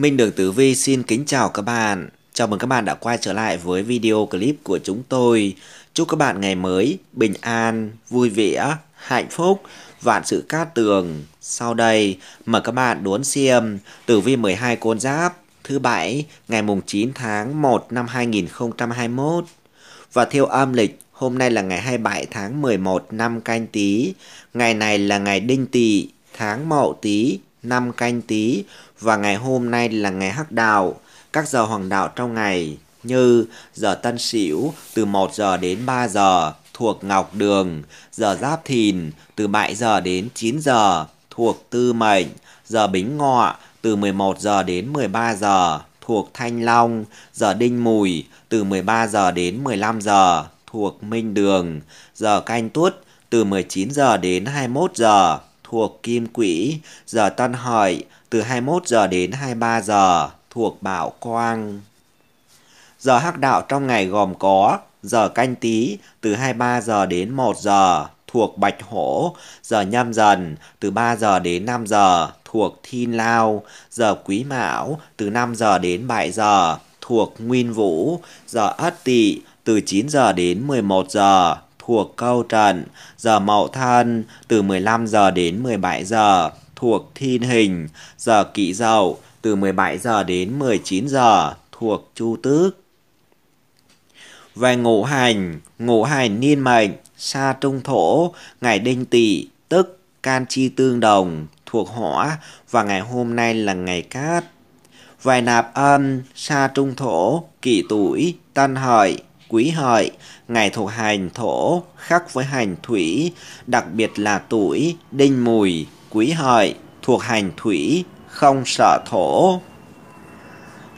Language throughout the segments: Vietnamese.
Minh Đường Tử Vi xin kính chào các bạn. Chào mừng các bạn đã quay trở lại với video clip của chúng tôi. Chúc các bạn ngày mới bình an, vui vẻ, hạnh phúc, vạn sự cát tường. Sau đây, mời các bạn đón xem Tử Vi 12 Côn giáp thứ bảy ngày mùng 9 tháng 1 năm 2021 và theo âm lịch hôm nay là ngày 27 tháng 11 năm canh tí, ngày này là ngày đinh tỵ, tháng mậu tí, năm canh tí và ngày hôm nay là ngày hắc đạo, các giờ hoàng đạo trong ngày như giờ Tân Sửu từ 1 giờ đến 3 giờ thuộc Ngọc Đường, giờ Giáp Thìn từ 7 giờ đến 9 giờ thuộc Tư Mệnh, giờ Bính Ngọ từ 11 giờ đến 13 giờ thuộc Thanh Long, giờ Đinh Mùi từ 13 giờ đến 15 giờ thuộc Minh Đường, giờ Canh Tuất từ 19 giờ đến 21 giờ thuộc Kim Quỹ, giờ Tân Hợi từ 21 giờ đến 23 giờ thuộc Bảo Quang. Giờ hắc đạo trong ngày gồm có giờ canh tí từ 23 giờ đến 1 giờ thuộc Bạch Hổ, giờ nhâm dần từ 3 giờ đến 5 giờ thuộc Thiên Lao, giờ Quý Mão từ 5 giờ đến 7 giờ thuộc Nguyên Vũ, giờ Ất Tỵ từ 9 giờ đến 11 giờ thuộc Câu Trận, giờ Mậu Thân từ 15 giờ đến 17 giờ thuộc Thiên Hình, giờ Kỵ Dậu từ 17 giờ đến 19 giờ thuộc Chu Tước. Về ngũ hành, ngũ hành niên mệnh, sa trung thổ, ngày đinh tỵ tức can chi tương đồng thuộc hỏa và ngày hôm nay là ngày cát. Về nạp âm, sa trung thổ, kỷ tuổi, tân hợi, quý hợi, ngày thuộc hành thổ khắc với hành thủy, đặc biệt là tuổi đinh mùi quý hợi thuộc hành thủy, không sợ thổ.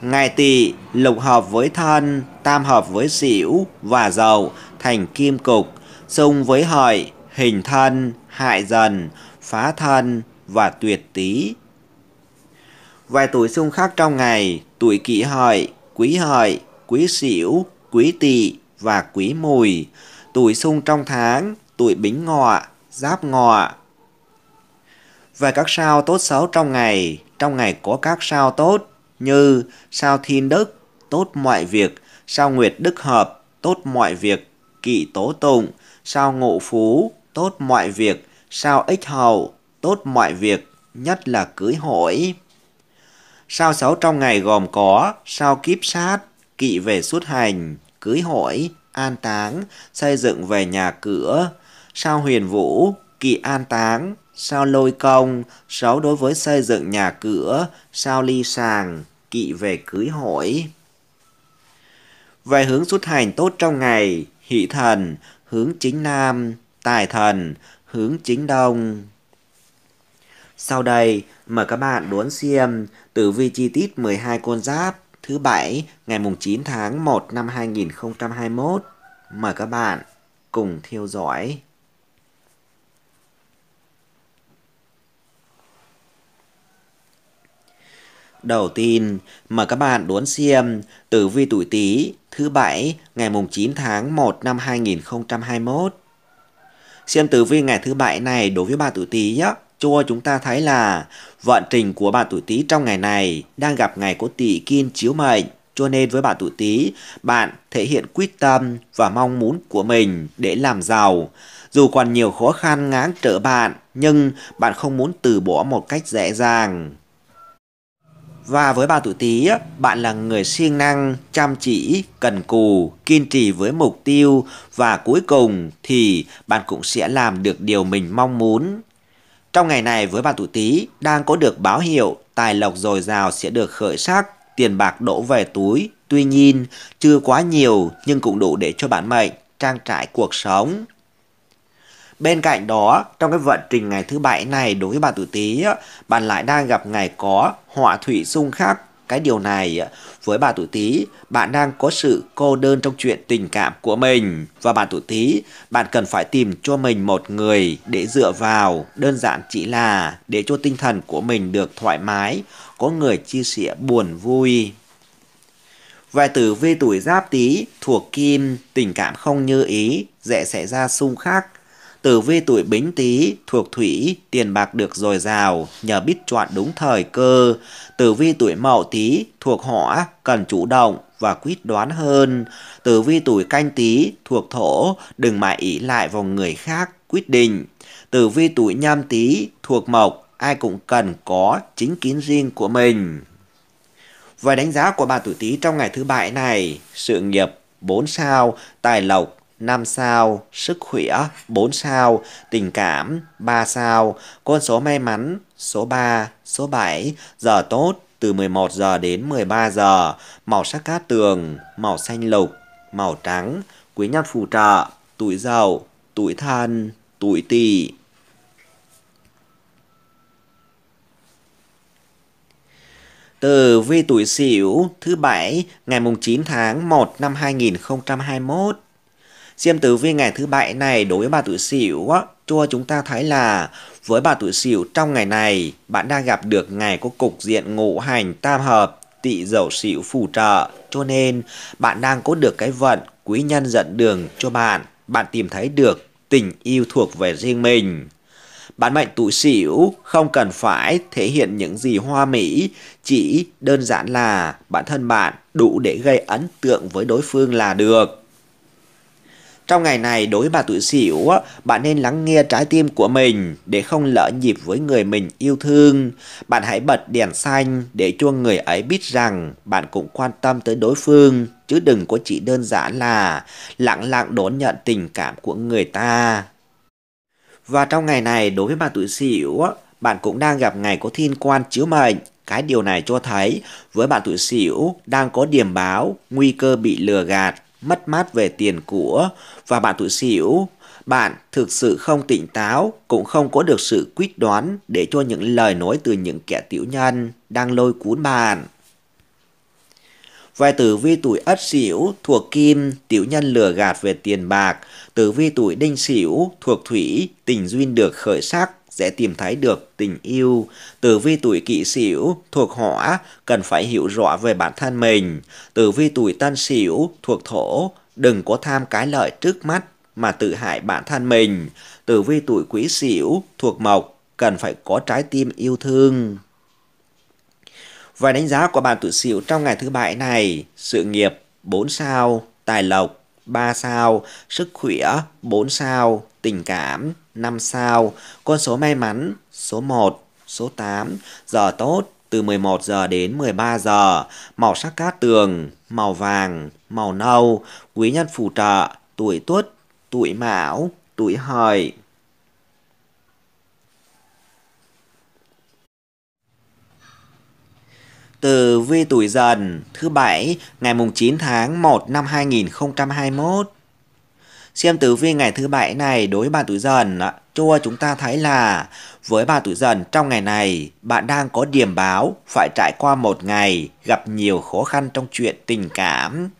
ngày tỵ lục hợp với thân, tam hợp với xỉu và dậu thành kim cục, xung với hợi, hình thân, hại dần, phá thân và tuyệt tý. Vài tuổi xung khắc trong ngày, tuổi kỷ hợi, quý hợi, quý sửu, quý tỵ và quý mùi. Tuổi xung trong tháng, tuổi bính ngọ, giáp ngọ, và các sao tốt xấu trong ngày. Trong ngày có các sao tốt như sao thiên đức, tốt mọi việc, sao nguyệt đức hợp, tốt mọi việc, kỵ tố tụng, sao ngộ phú, tốt mọi việc, sao ích hậu, tốt mọi việc, nhất là cưới hỏi. Sao xấu trong ngày gồm có sao kíp sát, kỵ về xuất hành, cưới hỏi, an táng, xây dựng về nhà cửa, sao huyền vũ, kỵ an táng, sao lôi công, sáu đối với xây dựng nhà cửa, sao ly sàng, kỵ về cưới hỏi. Về hướng xuất hành tốt trong ngày, hỷ thần, hướng chính nam, tài thần, hướng chính đông. Sau đây, mời các bạn đón xem tử vi chi tiết 12 con giáp thứ bảy ngày mùng 9 tháng 1 năm 2021. Mời các bạn cùng theo dõi. Đầu tiên, mời các bạn đón xem Tử vi tuổi Tý thứ bảy ngày mùng 9 tháng 1 năm 2021. Xem tử vi ngày thứ bảy này đối với bà tuổi Tý nhé. cho chúng ta thấy là vận trình của bà tuổi Tý trong ngày này đang gặp ngày có tỷ kim chiếu mệnh. Cho nên với bạn tuổi Tý, bạn thể hiện quyết tâm và mong muốn của mình để làm giàu. Dù còn nhiều khó khăn ngáng trở bạn, nhưng bạn không muốn từ bỏ một cách dễ dàng. Và với bà tuổi Tý, bạn là người siêng năng, chăm chỉ, cần cù, kiên trì với mục tiêu và cuối cùng thì bạn cũng sẽ làm được điều mình mong muốn. Trong ngày này với bạn tuổi Tý đang có được báo hiệu tài lộc dồi dào sẽ được khởi sắc, tiền bạc đổ về túi, tuy nhiên chưa quá nhiều nhưng cũng đủ để cho bạn mệnh trang trải cuộc sống. Bên cạnh đó, trong cái vận trình ngày thứ bảy này đối với bà tuổi Tý, bạn lại đang gặp ngày có họa thủy xung khắc. Cái điều này với bà tuổi Tý, bạn đang có sự cô đơn trong chuyện tình cảm của mình và bạn tuổi Tý, bạn cần phải tìm cho mình một người để dựa vào, đơn giản chỉ là để cho tinh thần của mình được thoải mái, có người chia sẻ buồn vui. Về tử vi tuổi giáp tý thuộc kim, tình cảm không như ý, dễ xảy ra xung khắc, Tử vi tuổi bính tý thuộc thủy, tiền bạc được dồi dào, nhờ biết chọn đúng thời cơ. Tử vi tuổi mậu tý thuộc hỏa, cần chủ động và quyết đoán hơn. Tử vi tuổi canh tý thuộc thổ, đừng mãi ý lại vào người khác quyết định. Tử vi tuổi nhâm tý thuộc mộc, ai cũng cần có chính kiến riêng của mình. Và đánh giá của bà tuổi tý trong ngày thứ bảy này, sự nghiệp 4 sao, tài lộc 5 sao, sức khỏe 4 sao, tình cảm 3 sao, con số may mắn số 3, số 7, giờ tốt từ 11 giờ đến 13 giờ, màu sắc cát tường, màu xanh lục, màu trắng, quý nhân phù trợ, tuổi giàu, tuổi thân, tuổi tỵ. Từ vi tuổi Sửu thứ bảy ngày mùng 9 tháng 1 năm 2021 Xem tử vi ngày thứ bảy này đối với bà tuổi Sửu á, cho chúng ta thấy là với bà tuổi Sửu trong ngày này, bạn đang gặp được ngày có cục diện ngũ hành tam hợp, tị dậu Sửu phù trợ, cho nên bạn đang có được cái vận quý nhân dẫn đường cho bạn, bạn tìm thấy được tình yêu thuộc về riêng mình. Bạn mệnh tuổi Sửu không cần phải thể hiện những gì hoa mỹ, chỉ đơn giản là bản thân bạn đủ để gây ấn tượng với đối phương là được. Trong ngày này đối với bà tuổi xỉu, bạn nên lắng nghe trái tim của mình để không lỡ nhịp với người mình yêu thương. Bạn hãy bật đèn xanh để cho người ấy biết rằng bạn cũng quan tâm tới đối phương, chứ đừng có chỉ đơn giản là lặng lặng đón nhận tình cảm của người ta. Và trong ngày này đối với bà tuổi xỉu, bạn cũng đang gặp ngày có thiên quan chiếu mệnh. Cái điều này cho thấy với bạn tuổi sửu đang có điểm báo nguy cơ bị lừa gạt mất mát về tiền của và bạn tuổi xỉu. Bạn thực sự không tỉnh táo, cũng không có được sự quyết đoán để cho những lời nói từ những kẻ tiểu nhân đang lôi cuốn bạn. Vài tử vi tuổi ất xỉu thuộc kim, tiểu nhân lừa gạt về tiền bạc. Tử vi tuổi đinh xỉu thuộc thủy, tình duyên được khởi sắc sẽ tìm thấy được tình yêu. Tử vi tuổi kỷ sửu thuộc hỏa cần phải hiểu rõ về bản thân mình. Tử vi tuổi tân sửu thuộc thổ đừng có tham cái lợi trước mắt mà tự hại bản thân mình. Tử vi tuổi quý sửu thuộc mộc cần phải có trái tim yêu thương. Và đánh giá của bạn tuổi sửu trong ngày thứ bảy này, sự nghiệp 4 sao, tài lộc 3 sao, sức khỏe 4 sao, tình cảm, 5 sao, con số may mắn, số 1, số 8, giờ tốt, từ 11 giờ đến 13 giờ, màu sắc cát tường, màu vàng, màu nâu, quý nhân phù trợ, tuổi tuất, tuổi mão, tuổi hợi. Từ vi tuổi dần thứ bảy ngày mùng 9 tháng 1 năm 2021 Xem tử vi ngày thứ bảy này đối bạn tuổi dần, cho chúng ta thấy là với bạn tuổi dần trong ngày này, bạn đang có điểm báo phải trải qua một ngày gặp nhiều khó khăn trong chuyện tình cảm.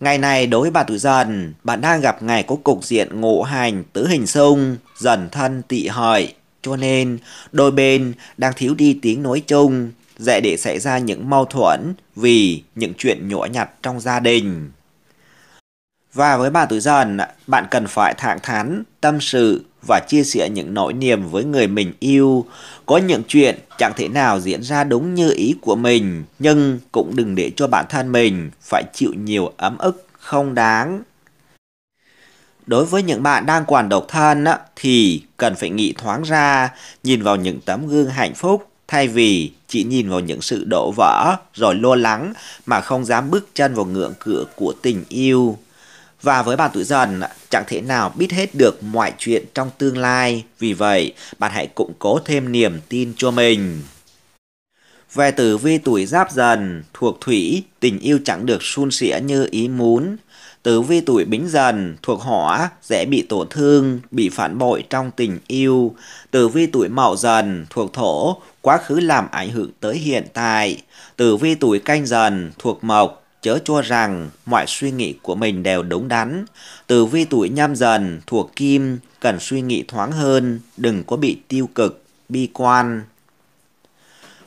Ngày này đối với bạn tuổi dần, bạn đang gặp ngày có cục diện ngộ hành tứ hình xung, dần thân tị hợi. Cho nên, đôi bên đang thiếu đi tiếng nói chung, dễ để xảy ra những mâu thuẫn vì những chuyện nhỏ nhặt trong gia đình. Và với bạn tuổi dần, bạn cần phải thẳng thắn, tâm sự và chia sẻ những nỗi niềm với người mình yêu. Có những chuyện chẳng thể nào diễn ra đúng như ý của mình, nhưng cũng đừng để cho bản thân mình phải chịu nhiều ấm ức không đáng. Đối với những bạn đang còn độc thân thì cần phải nghĩ thoáng ra, nhìn vào những tấm gương hạnh phúc thay vì chỉ nhìn vào những sự đổ vỡ rồi lo lắng mà không dám bước chân vào ngưỡng cửa của tình yêu. Và với bạn tuổi dần, chẳng thể nào biết hết được mọi chuyện trong tương lai. Vì vậy, bạn hãy củng cố thêm niềm tin cho mình. Về tử vi tuổi giáp dần, thuộc thủy, tình yêu chẳng được suôn sẻ như ý muốn. Tử vi tuổi bính dần, thuộc hỏa, dễ bị tổn thương, bị phản bội trong tình yêu. Tử vi tuổi mậu dần, thuộc thổ, quá khứ làm ảnh hưởng tới hiện tại. Tử vi tuổi canh dần, thuộc mộc, chớ cho rằng mọi suy nghĩ của mình đều đúng đắn. Từ vi tuổi nhâm dần thuộc kim cần suy nghĩ thoáng hơn, đừng có bị tiêu cực, bi quan.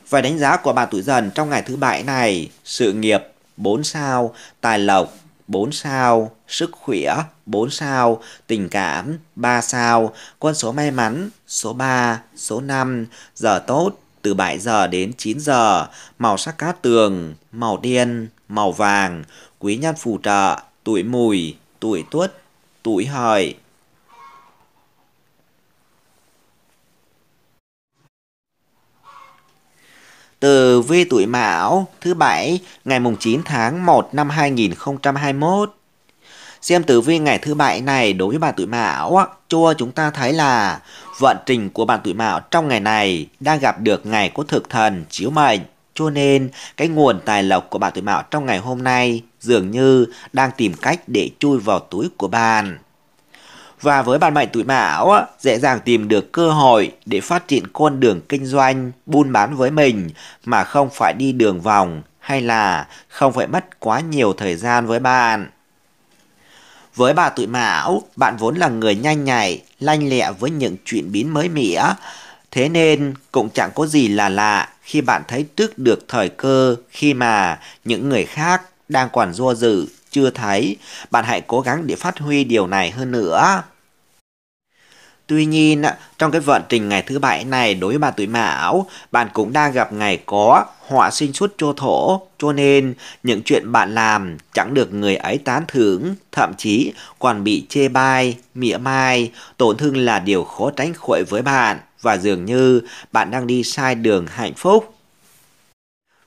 Vài đánh giá của bạn tuổi dần trong ngày thứ bảy này, sự nghiệp 4 sao, tài lộc 4 sao, sức khỏe 4 sao, tình cảm 3 sao, con số may mắn số 3, số 5, giờ tốt từ 7 giờ đến 9 giờ, màu sắc cát tường, màu đen, màu vàng, quý nhân phù trợ, tuổi mùi, tuổi tuất, tuổi hợi. Từ vi tuổi Mão thứ bảy ngày mùng 9 tháng 1 năm 2021. Xem tử vi ngày thứ bảy này đối với bạn tuổi Mão, cho chúng ta thấy là vận trình của bạn tuổi Mão trong ngày này đang gặp được ngày có thực thần chiếu mệnh cho nên, cái nguồn tài lộc của bạn tuổi mão trong ngày hôm nay dường như đang tìm cách để chui vào túi của bạn. Và với bạn mệnh tuổi mão, dễ dàng tìm được cơ hội để phát triển con đường kinh doanh, buôn bán với mình mà không phải đi đường vòng hay là không phải mất quá nhiều thời gian với bạn. Với bà tuổi mão, bạn vốn là người nhanh nhạy, lanh lẹ với những chuyện biến mới mẻ, Thế nên cũng chẳng có gì là lạ khi bạn thấy trước được thời cơ khi mà những người khác đang còn do dự chưa thấy, bạn hãy cố gắng để phát huy điều này hơn nữa. Tuy nhiên, trong cái vận trình ngày thứ bảy này đối với bà tuổi Mão, bạn cũng đang gặp ngày có họa sinh xuất cho thổ, cho nên những chuyện bạn làm chẳng được người ấy tán thưởng, thậm chí còn bị chê bai, mỉa mai, tổn thương là điều khó tránh khỏi với bạn và dường như bạn đang đi sai đường hạnh phúc.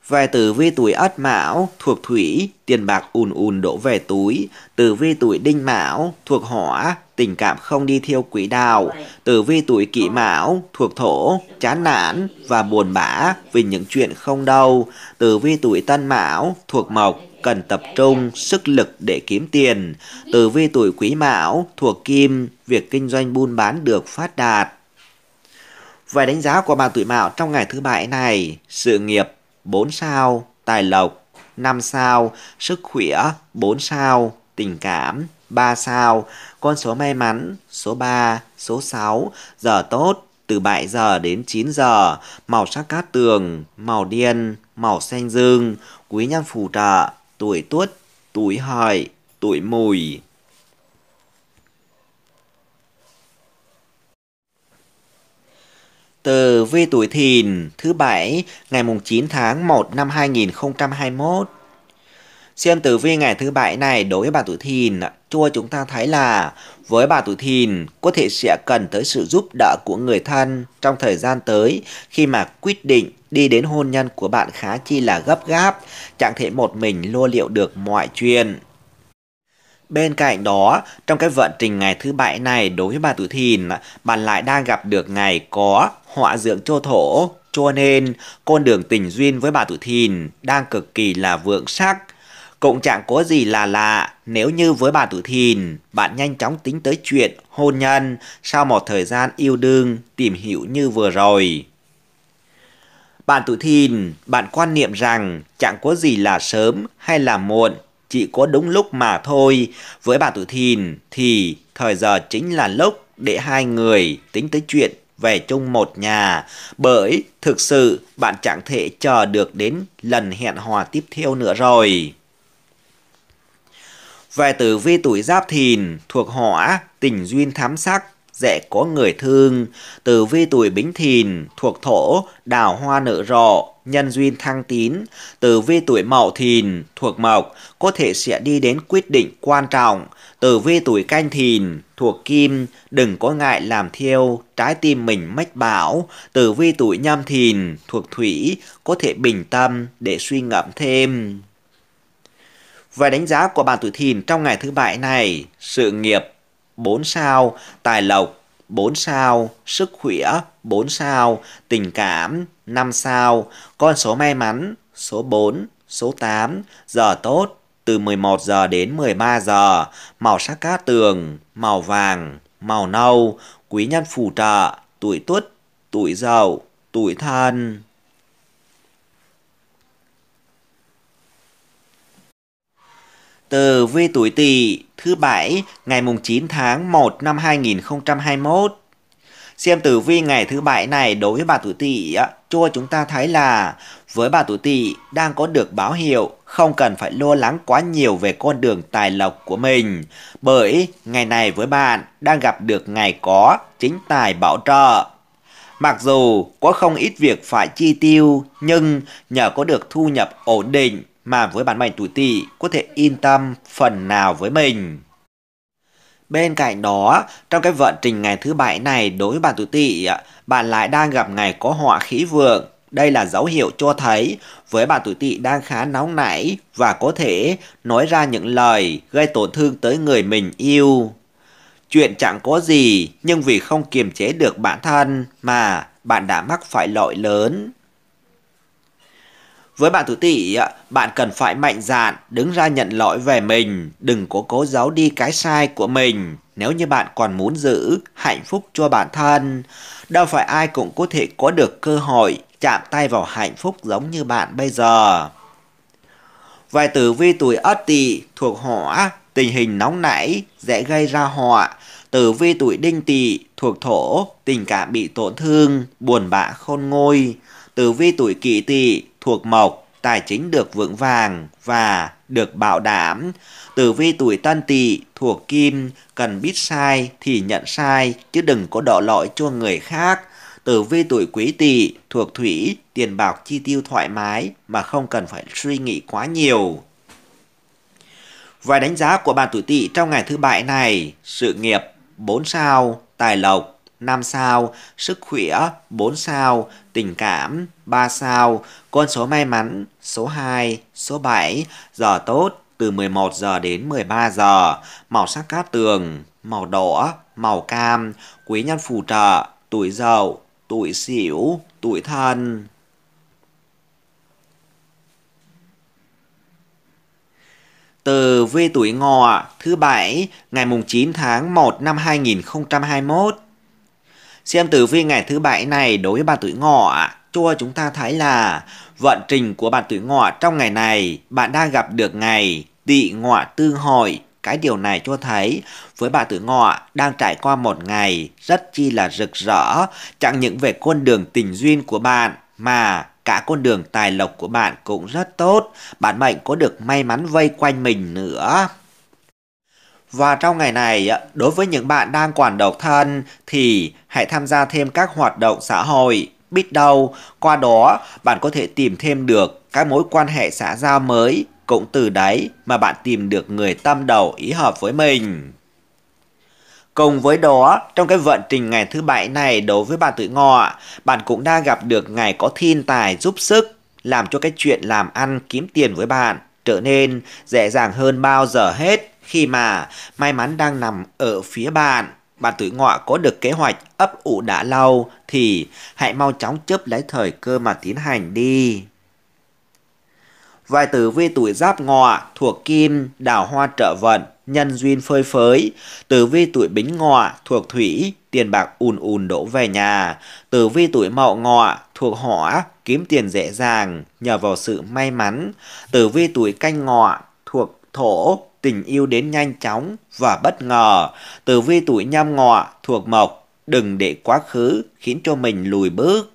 Về tử vi tuổi Ất Mão thuộc Thủy, tiền bạc ùn ùn đổ về túi. Tử vi tuổi Đinh Mão thuộc Hỏa, tình cảm không đi theo quỹ đạo. Tử vi tuổi Kỷ Mão thuộc Thổ, chán nản và buồn bã vì những chuyện không đâu. Tử vi tuổi Tân Mão thuộc Mộc, cần tập trung sức lực để kiếm tiền. Tử vi tuổi Quý Mão thuộc Kim, việc kinh doanh buôn bán được phát đạt. Vậy đánh giá của bạn tuổi mạo trong ngày thứ bảy này, sự nghiệp 4 sao, tài lộc 5 sao, sức khỏe 4 sao, tình cảm 3 sao, con số may mắn số 3, số 6, giờ tốt từ 7 giờ đến 9 giờ, màu sắc cát tường, màu điên, màu xanh dương, quý nhân phù trợ, tuổi tuất, tuổi hợi, tuổi mùi. Từ vi tuổi thìn thứ bảy ngày mùng 9 tháng 1 năm 2021. Xem tử vi ngày thứ bảy này đối với bà tuổi thìn, cho chúng ta thấy là với bà tuổi thìn có thể sẽ cần tới sự giúp đỡ của người thân trong thời gian tới khi mà quyết định đi đến hôn nhân của bạn khá chi là gấp gáp, chẳng thể một mình lo liệu được mọi chuyện. Bên cạnh đó, trong cái vận trình ngày thứ bảy này đối với bà tuổi Thìn, bạn lại đang gặp được ngày có họa dưỡng châu thổ, cho nên con đường tình duyên với bà tuổi Thìn đang cực kỳ là vượng sắc. cộng trạng có gì là lạ nếu như với bà tuổi Thìn, bạn nhanh chóng tính tới chuyện hôn nhân sau một thời gian yêu đương tìm hiểu như vừa rồi. Bạn tuổi Thìn, bạn quan niệm rằng chẳng có gì là sớm hay là muộn chỉ có đúng lúc mà thôi. Với bà tuổi thìn thì thời giờ chính là lúc để hai người tính tới chuyện về chung một nhà bởi thực sự bạn chẳng thể chờ được đến lần hẹn hò tiếp theo nữa rồi. Về tử vi tuổi giáp thìn thuộc hỏa tình duyên thám sắc dễ có người thương. Tử vi tuổi bính thìn thuộc thổ đào hoa nở rộ nhân duyên thăng tín, tử vi tuổi mậu thìn thuộc mộc có thể sẽ đi đến quyết định quan trọng. Tử vi tuổi canh thìn thuộc kim, đừng có ngại làm theo trái tim mình mách bảo. Tử vi tuổi nhâm thìn thuộc thủy, có thể bình tâm để suy ngẫm thêm. Về đánh giá của bạn tuổi thìn trong ngày thứ bảy này, sự nghiệp 4 sao, tài lộc 4 sao, sức khỏe 4 sao, tình cảm 5 sao, con số may mắn số 4, số 8, giờ tốt từ 11 giờ đến 13 giờ, màu sắc cát tường, màu vàng, màu nâu, quý nhân phù trợ, tuổi tuất, tuổi dậu, tuổi thân. Từ vi tuổi Tỵ thứ bảy ngày mùng 9 tháng 1 năm 2021 Xem tử vi ngày thứ bảy này đối với bà tuổi tỵ cho chúng ta thấy là với bà tuổi tỵ đang có được báo hiệu không cần phải lo lắng quá nhiều về con đường tài lộc của mình bởi ngày này với bạn đang gặp được ngày có chính tài bảo trợ. Mặc dù có không ít việc phải chi tiêu nhưng nhờ có được thu nhập ổn định mà với bản mệnh tuổi tỵ có thể yên tâm phần nào với mình. Bên cạnh đó, trong cái vận trình ngày thứ bảy này đối với bạn tuổi tỵ, bạn lại đang gặp ngày có họa khí vượng. Đây là dấu hiệu cho thấy với bạn tuổi tỵ đang khá nóng nảy và có thể nói ra những lời gây tổn thương tới người mình yêu. Chuyện chẳng có gì nhưng vì không kiềm chế được bản thân mà bạn đã mắc phải lỗi lớn. Với bạn tuổi tỵ bạn cần phải mạnh dạn đứng ra nhận lỗi về mình, đừng cố cố giấu đi cái sai của mình nếu như bạn còn muốn giữ hạnh phúc cho bản thân. Đâu phải ai cũng có thể có được cơ hội chạm tay vào hạnh phúc giống như bạn bây giờ. Vài tử vi tuổi ất tỵ thuộc hỏa, tình hình nóng nảy, dễ gây ra họa. Tử vi tuổi đinh tỵ thuộc thổ, tình cảm bị tổn thương, buồn bã khôn ngôi tử vi tuổi kỷ tỵ thuộc mộc, tài chính được vững vàng và được bảo đảm. Tử vi tuổi tân tỵ thuộc kim, cần biết sai thì nhận sai chứ đừng có đổ lỗi cho người khác. Tử vi tuổi quý tỵ thuộc thủy, tiền bạc chi tiêu thoải mái mà không cần phải suy nghĩ quá nhiều. vài đánh giá của bạn tuổi tỵ trong ngày thứ bảy này, sự nghiệp 4 sao, tài lộc 5 sao, sức khỏe 4 sao, tình cảm 3 sao, con số may mắn số 2, số 7, giờ tốt từ 11 giờ đến 13 giờ, màu sắc cát tường, màu đỏ, màu cam, quý nhân phù trợ, tuổi dậu, tuổi xỉu, tuổi thân. Từ vi tuổi ngọ thứ bảy ngày mùng 9 tháng 1 năm 2021 Xem tử vi ngày thứ bảy này đối với bạn tuổi ngọ, cho chúng ta thấy là vận trình của bạn tuổi ngọ trong ngày này, bạn đang gặp được ngày tỵ ngọ tương hội. Cái điều này cho thấy với bạn tuổi ngọ đang trải qua một ngày rất chi là rực rỡ, chẳng những về con đường tình duyên của bạn mà cả con đường tài lộc của bạn cũng rất tốt, Bạn mệnh có được may mắn vây quanh mình nữa. Và trong ngày này, đối với những bạn đang quản độc thân thì hãy tham gia thêm các hoạt động xã hội. Biết đâu, qua đó bạn có thể tìm thêm được các mối quan hệ xã giao mới. Cũng từ đấy mà bạn tìm được người tâm đầu ý hợp với mình. Cùng với đó, trong cái vận trình ngày thứ bảy này đối với bạn tự ngọ, bạn cũng đang gặp được ngày có thiên tài giúp sức, làm cho cái chuyện làm ăn kiếm tiền với bạn trở nên dễ dàng hơn bao giờ hết khi mà may mắn đang nằm ở phía bạn. Bạn tuổi ngọ có được kế hoạch ấp ủ đã lâu thì hãy mau chóng chớp lấy thời cơ mà tiến hành đi. Vài tử vi tuổi giáp ngọ thuộc kim, đào hoa trợ vận, nhân duyên phơi phới. Tử vi tuổi bính ngọ thuộc thủy, tiền bạc ùn ùn đổ về nhà. Tử vi tuổi mậu ngọ thuộc hỏa, kiếm tiền dễ dàng nhờ vào sự may mắn. Tử vi tuổi canh ngọ thuộc thổ, tình yêu đến nhanh chóng và bất ngờ. Tử vi tuổi nhâm ngọ thuộc mộc, đừng để quá khứ khiến cho mình lùi bước.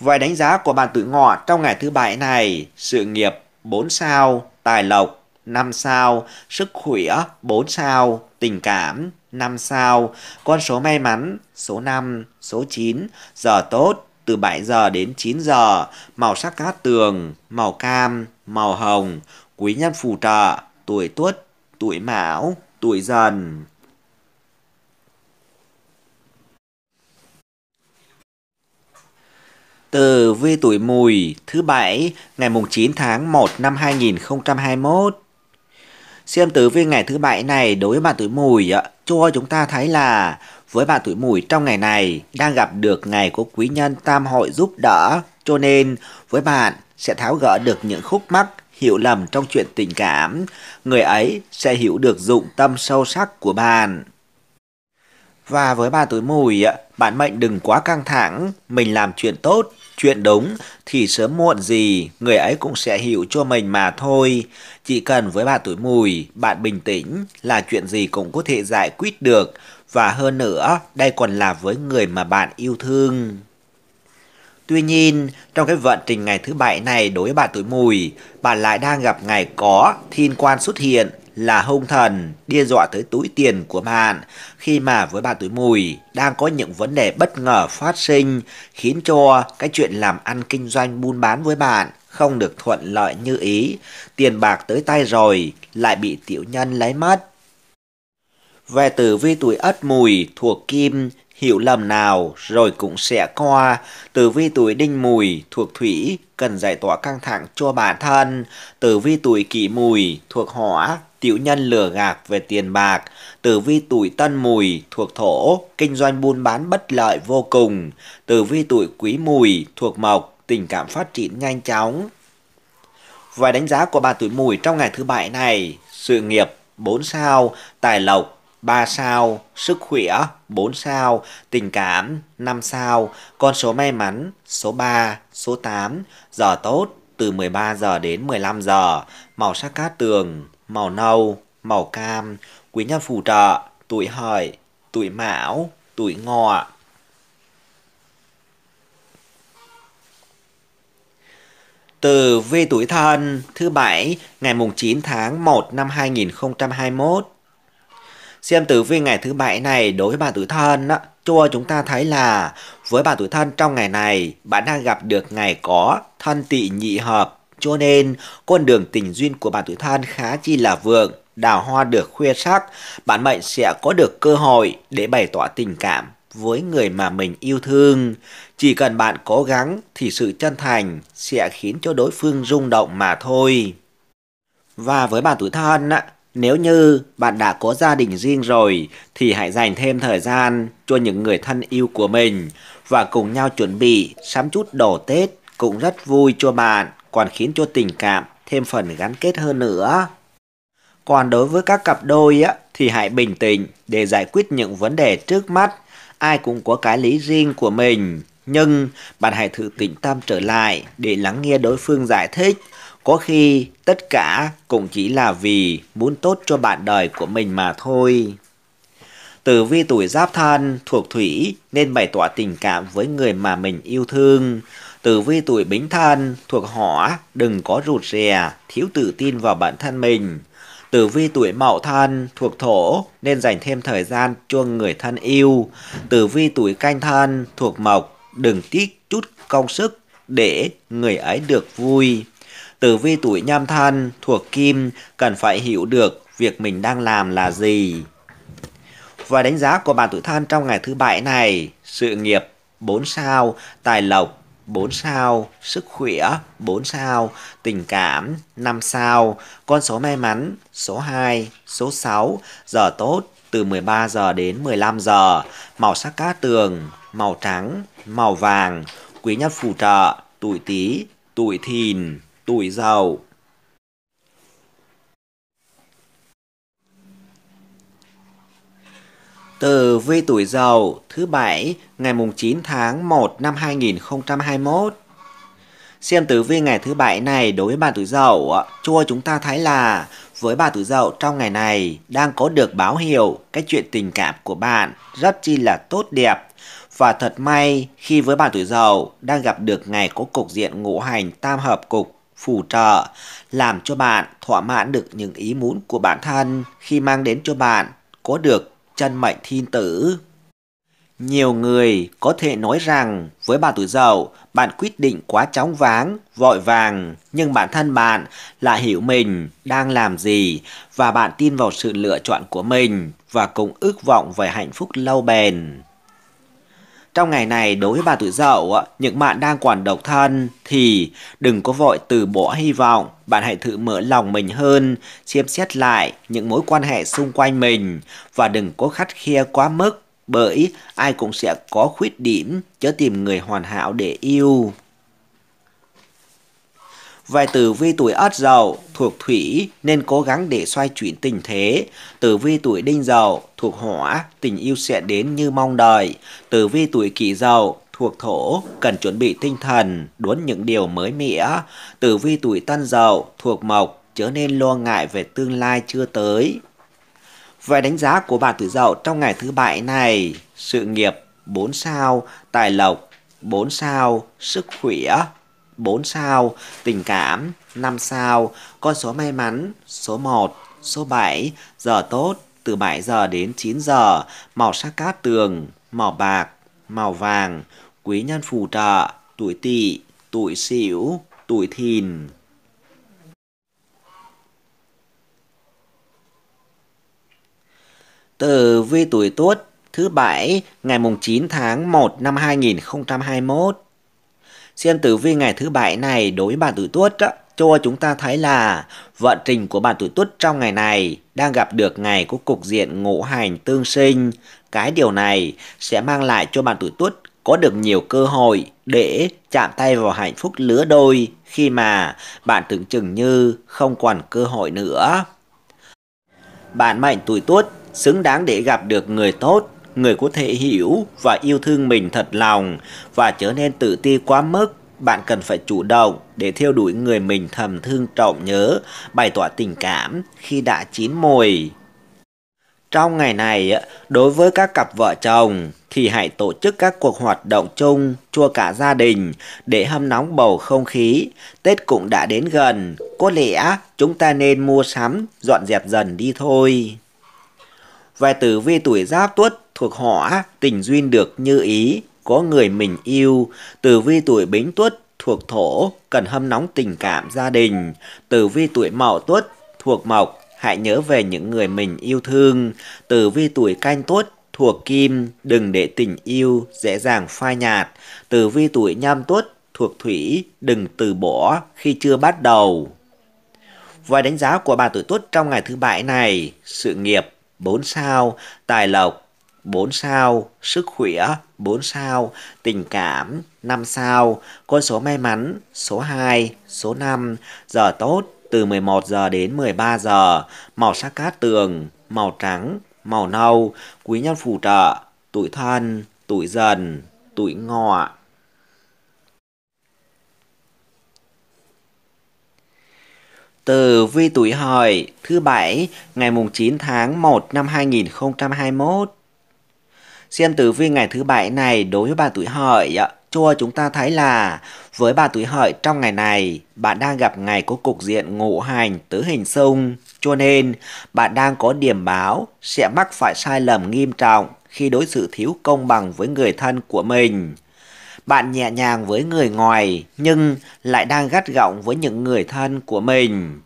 Vài đánh giá của bạn tuổi ngọ trong ngày thứ bảy này, sự nghiệp 4 sao, tài lộc 5 sao, sức khỏe 4 sao, tình cảm 5 sao, con số may mắn số 5, số 9, giờ tốt từ 7 giờ đến 9 giờ, màu sắc cát tường, màu cam, màu hồng, quý nhân phù trợ, tuổi tuất, tuổi mão, tuổi dần. Từ vi tuổi mùi thứ bảy ngày mùng 9 tháng 1 năm 2021. Xem tử vi ngày thứ bảy này đối với bạn tuổi mùi cho chúng ta thấy là với bạn tuổi mùi trong ngày này đang gặp được ngày có quý nhân tam hội giúp đỡ cho nên với bạn sẽ tháo gỡ được những khúc mắc hiểu lầm trong chuyện tình cảm, người ấy sẽ hiểu được dụng tâm sâu sắc của bạn. Và với ba tuổi mùi, bạn mệnh đừng quá căng thẳng, mình làm chuyện tốt, chuyện đúng thì sớm muộn gì người ấy cũng sẽ hiểu cho mình mà thôi. Chỉ cần với bà tuổi mùi, bạn bình tĩnh là chuyện gì cũng có thể giải quyết được và hơn nữa đây còn là với người mà bạn yêu thương. Tuy nhiên, trong cái vận trình ngày thứ bảy này đối với bà tuổi mùi, bà lại đang gặp ngày có thiên quan xuất hiện là hung thần đe dọa tới túi tiền của bạn khi mà với bà tuổi mùi đang có những vấn đề bất ngờ phát sinh khiến cho cái chuyện làm ăn kinh doanh buôn bán với bạn không được thuận lợi như ý, tiền bạc tới tay rồi lại bị tiểu nhân lấy mất. Về tử vi tuổi ất mùi thuộc kim hiểu lầm nào rồi cũng sẽ qua. Tử vi tuổi đinh mùi thuộc thủy cần giải tỏa căng thẳng cho bản thân. Tử vi tuổi kỷ mùi thuộc hỏa tiểu nhân lừa gạt về tiền bạc. Tử vi tuổi tân mùi thuộc thổ kinh doanh buôn bán bất lợi vô cùng. Tử vi tuổi quý mùi thuộc mộc tình cảm phát triển nhanh chóng. Và đánh giá của bà tuổi mùi trong ngày thứ bảy này, sự nghiệp 4 sao, tài lộc 3 sao, sức khỏe 4 sao, tình cảm 5 sao, con số may mắn số 3, số 8, giờ tốt từ 13 giờ đến 15 giờ, màu sắc cát tường, màu nâu, màu cam, quý nhân phù trợ, tuổi hợi, tuổi mão, tuổi ngọ. Từ vi tuổi thân thứ bảy ngày mùng 9 tháng 1 năm 2021 Xem tử vi ngày thứ bảy này đối với bạn tuổi thân á, chua chúng ta thấy là với bạn tuổi thân trong ngày này bạn đang gặp được ngày có thân tị nhị hợp cho nên con đường tình duyên của bạn tuổi thân khá chi là vượng đào hoa được khuya sắc bạn mệnh sẽ có được cơ hội để bày tỏ tình cảm với người mà mình yêu thương chỉ cần bạn cố gắng thì sự chân thành sẽ khiến cho đối phương rung động mà thôi và với bạn tuổi thân nếu như bạn đã có gia đình riêng rồi thì hãy dành thêm thời gian cho những người thân yêu của mình và cùng nhau chuẩn bị sắm chút đồ Tết cũng rất vui cho bạn còn khiến cho tình cảm thêm phần gắn kết hơn nữa. Còn đối với các cặp đôi á, thì hãy bình tĩnh để giải quyết những vấn đề trước mắt. Ai cũng có cái lý riêng của mình. Nhưng bạn hãy thử tĩnh tâm trở lại để lắng nghe đối phương giải thích có khi tất cả cũng chỉ là vì muốn tốt cho bạn đời của mình mà thôi. Tử vi tuổi giáp thân thuộc thủy nên bày tỏ tình cảm với người mà mình yêu thương. Tử vi tuổi bính thân thuộc hỏa đừng có rụt rè, thiếu tự tin vào bản thân mình. Tử vi tuổi mậu thân thuộc thổ nên dành thêm thời gian cho người thân yêu. Tử vi tuổi canh thân thuộc mộc đừng tiết chút công sức để người ấy được vui. Tử vi tuổi nhâm thân thuộc kim cần phải hiểu được việc mình đang làm là gì. Và đánh giá của bạn tuổi thân trong ngày thứ bảy này, sự nghiệp 4 sao, tài lộc 4 sao, sức khỏe 4 sao, tình cảm 5 sao, con số may mắn số 2, số 6, giờ tốt từ 13 giờ đến 15 giờ, màu sắc cá tường, màu trắng, màu vàng, quý nhân phù trợ, tuổi tí, tuổi thìn tuổi giàu. Từ vi tuổi giàu thứ bảy ngày mùng 9 tháng 1 năm 2021. Xem tử vi ngày thứ bảy này đối với bà tuổi dậu, cho chúng ta thấy là với bà tuổi dậu trong ngày này đang có được báo hiệu cái chuyện tình cảm của bạn rất chi là tốt đẹp và thật may khi với bà tuổi dậu đang gặp được ngày có cục diện ngũ hành tam hợp cục phù trợ, làm cho bạn thỏa mãn được những ý muốn của bản thân khi mang đến cho bạn có được chân mệnh thiên tử. Nhiều người có thể nói rằng với bà tuổi dậu, bạn quyết định quá chóng váng, vội vàng, nhưng bản thân bạn lại hiểu mình đang làm gì và bạn tin vào sự lựa chọn của mình và cũng ước vọng về hạnh phúc lâu bền. Trong ngày này đối với bà tuổi dậu, những bạn đang còn độc thân thì đừng có vội từ bỏ hy vọng. Bạn hãy thử mở lòng mình hơn, xem xét lại những mối quan hệ xung quanh mình và đừng có khắt khe quá mức bởi ai cũng sẽ có khuyết điểm chớ tìm người hoàn hảo để yêu. Vài tử vi tuổi ất dậu thuộc thủy nên cố gắng để xoay chuyển tình thế. Tử vi tuổi đinh dậu thuộc hỏa, tình yêu sẽ đến như mong đợi. Tử vi tuổi kỷ dậu thuộc thổ cần chuẩn bị tinh thần đón những điều mới mẻ. Tử vi tuổi tân dậu thuộc mộc trở nên lo ngại về tương lai chưa tới. Về đánh giá của bạn tuổi dậu trong ngày thứ bảy này, sự nghiệp 4 sao, tài lộc 4 sao, sức khỏe 4 sao, tình cảm 5 sao, con số may mắn số 1, số 7, giờ tốt từ 7 giờ đến 9 giờ, màu sắc cát tường, màu bạc, màu vàng, quý nhân phù trợ, tuổi tỵ, tuổi sửu, tuổi thìn. từ vi tuổi Tuất thứ bảy ngày mùng 9 tháng 1 năm 2021 Xem tử vi ngày thứ bảy này đối với bạn tuổi tuất á, cho chúng ta thấy là vận trình của bạn tuổi tuất trong ngày này đang gặp được ngày của cục diện ngũ hành tương sinh. Cái điều này sẽ mang lại cho bạn tuổi tuất có được nhiều cơ hội để chạm tay vào hạnh phúc lứa đôi khi mà bạn tưởng chừng như không còn cơ hội nữa. Bạn mệnh tuổi tuất xứng đáng để gặp được người tốt người có thể hiểu và yêu thương mình thật lòng và trở nên tự ti quá mức. Bạn cần phải chủ động để theo đuổi người mình thầm thương trọng nhớ, bày tỏ tình cảm khi đã chín mồi. Trong ngày này, đối với các cặp vợ chồng thì hãy tổ chức các cuộc hoạt động chung cho cả gia đình để hâm nóng bầu không khí. Tết cũng đã đến gần, có lẽ chúng ta nên mua sắm, dọn dẹp dần đi thôi. Về tử vi tuổi Giáp Tuất thuộc họ tình duyên được như ý, có người mình yêu, tử vi tuổi bính tuất thuộc thổ, cần hâm nóng tình cảm gia đình, tử vi tuổi mậu tuất thuộc mộc, hãy nhớ về những người mình yêu thương, tử vi tuổi canh tuất thuộc kim, đừng để tình yêu dễ dàng phai nhạt, tử vi tuổi nhâm tuất thuộc thủy, đừng từ bỏ khi chưa bắt đầu. Và đánh giá của bà tuổi tuất trong ngày thứ bảy này, sự nghiệp 4 sao, tài lộc 4 sao, sức khỏe 4 sao, tình cảm 5 sao, con số may mắn số 2, số 5, giờ tốt từ 11 giờ đến 13 giờ, màu sắc cát tường, màu trắng, màu nâu, quý nhân phù trợ, tuổi thân, tuổi dần, tuổi ngọ. Từ vi tuổi hợi thứ bảy ngày mùng 9 tháng 1 năm 2021 Xem tử vi ngày thứ bảy này đối với bà tuổi hợi cho chúng ta thấy là với bà tuổi hợi trong ngày này bạn đang gặp ngày có cục diện ngũ hành tứ hình xung cho nên bạn đang có điểm báo sẽ mắc phải sai lầm nghiêm trọng khi đối xử thiếu công bằng với người thân của mình bạn nhẹ nhàng với người ngoài nhưng lại đang gắt gỏng với những người thân của mình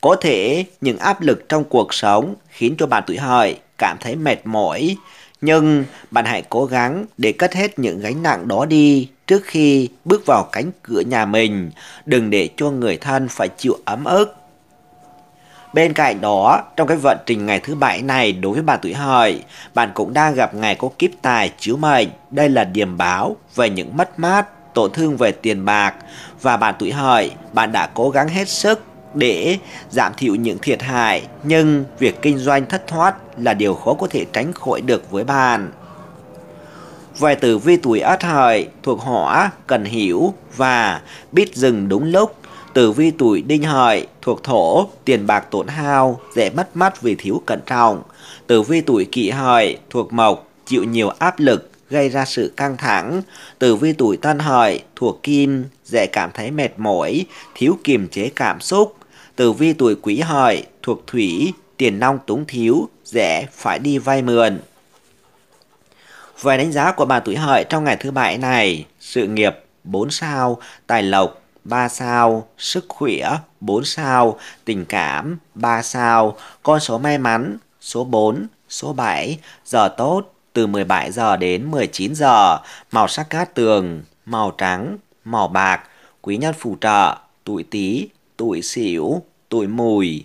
có thể những áp lực trong cuộc sống khiến cho bạn tuổi Hợi cảm thấy mệt mỏi, nhưng bạn hãy cố gắng để cất hết những gánh nặng đó đi trước khi bước vào cánh cửa nhà mình, đừng để cho người thân phải chịu ấm ức. Bên cạnh đó, trong cái vận trình ngày thứ bảy này đối với bạn tuổi hợi, bạn cũng đang gặp ngày có kiếp tài chiếu mệnh. Đây là điểm báo về những mất mát, tổn thương về tiền bạc và bạn tuổi hợi, bạn đã cố gắng hết sức để giảm thiểu những thiệt hại, nhưng việc kinh doanh thất thoát là điều khó có thể tránh khỏi được với bạn. Vài tử vi tuổi ất hợi thuộc hỏa cần hiểu và biết dừng đúng lúc. Tử vi tuổi đinh hợi thuộc thổ tiền bạc tổn hao dễ mất mắt vì thiếu cẩn trọng. Tử vi tuổi kỷ hợi thuộc mộc chịu nhiều áp lực gây ra sự căng thẳng. Tử vi tuổi tân hợi thuộc kim dễ cảm thấy mệt mỏi, thiếu kiềm chế cảm xúc, Tử vi tuổi quý hợi, thuộc thủy, tiền nong túng thiếu, dễ phải đi vay mượn. vài đánh giá của bà tuổi hợi trong ngày thứ bảy này, sự nghiệp 4 sao, tài lộc 3 sao, sức khỏe 4 sao, tình cảm 3 sao, con số may mắn số 4, số 7, giờ tốt từ 17 giờ đến 19 giờ, màu sắc cát tường, màu trắng, màu bạc, quý nhân phù trợ, tuổi Tý, tuổi Sửu, tuổi mùi.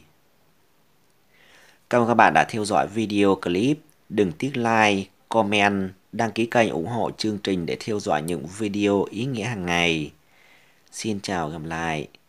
Cảm ơn các bạn đã theo dõi video clip. Đừng tiếc like, comment, đăng ký kênh ủng hộ chương trình để theo dõi những video ý nghĩa hàng ngày. Xin chào gặp lại.